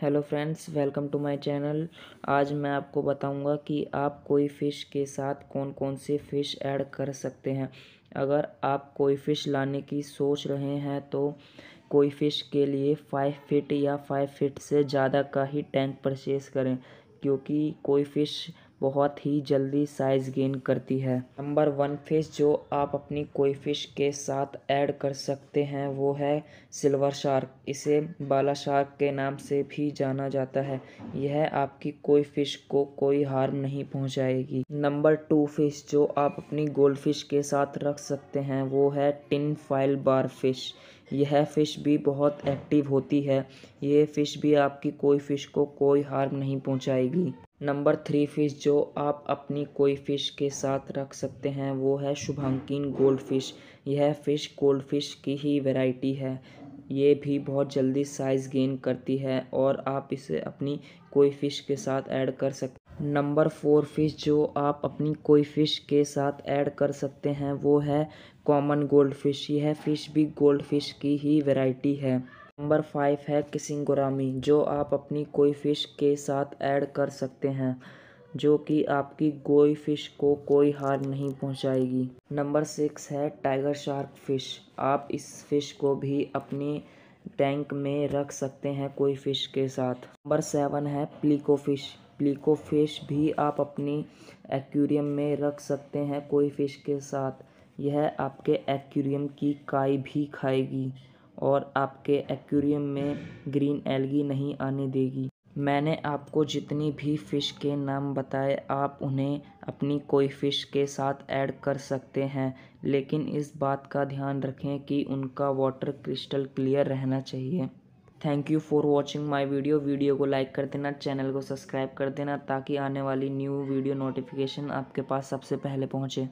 hello friends welcome to my channel आज मैं आपको बताऊंगा कि आप कोई फ़िश के साथ कौन कौन से फ़िश ऐड कर सकते हैं अगर आप कोई फ़िश लाने की सोच रहे हैं तो कोई फ़िश के लिए फाइव फिट या फाइव फिट से ज़्यादा का ही टैंक परचेस करें क्योंकि कोई फ़िश बहुत ही जल्दी साइज़ गेन करती है नंबर वन फिश जो आप अपनी कोई फ़िश के साथ ऐड कर सकते हैं वो है सिल्वर शार्क इसे बाला शार्क के नाम से भी जाना जाता है यह आपकी कोई फ़िश को कोई हार्म नहीं पहुंचाएगी नंबर टू फ़िश जो आप अपनी गोल्ड फिश के साथ रख सकते हैं वो है टिन फाइल बार फिश यह फ़िश भी बहुत एक्टिव होती है ये फ़िश भी आपकी कोई फ़िश को कोई हार्म नहीं पहुंचाएगी नंबर थ्री फ़िश जो आप अपनी कोई फ़िश के साथ रख सकते हैं वो है शुभांकिन गोल्ड फिश यह फ़िश गोल्ड फिश की ही वैरायटी है ये भी बहुत जल्दी साइज़ गेन करती है और आप इसे अपनी कोई फ़िश के साथ ऐड कर सकते नंबर फोर फ़िश जो आप अपनी कोई फ़िश के साथ ऐड कर सकते हैं वो है कॉमन गोल्ड फिश यह फ़िश भी गोल्ड फिश की ही वैरायटी है नंबर फाइव है गुरामी जो आप अपनी कोई फ़िश के साथ ऐड कर सकते हैं जो कि आपकी गोई फिश को कोई हार नहीं पहुंचाएगी नंबर सिक्स है टाइगर शार्क फिश आप इस फिश को भी अपनी टैंक में रख सकते हैं कोई फ़िश के साथ नंबर सेवन है प्लीको फिश प्लीको फ़िश भी आप अपनी एक्वेरियम में रख सकते हैं कोई फ़िश के साथ यह आपके एक्वेरियम की काई भी खाएगी और आपके एक्वेरियम में ग्रीन एलगी नहीं आने देगी मैंने आपको जितनी भी फ़िश के नाम बताए आप उन्हें अपनी कोई फ़िश के साथ ऐड कर सकते हैं लेकिन इस बात का ध्यान रखें कि उनका वाटर क्रिस्टल क्लियर रहना चाहिए thank you for watching my video video को लाइक कर देना चैनल को सब्सक्राइब कर देना ताकि आने वाली न्यू वीडियो नोटिफिकेशन आपके पास सबसे पहले पहुँचे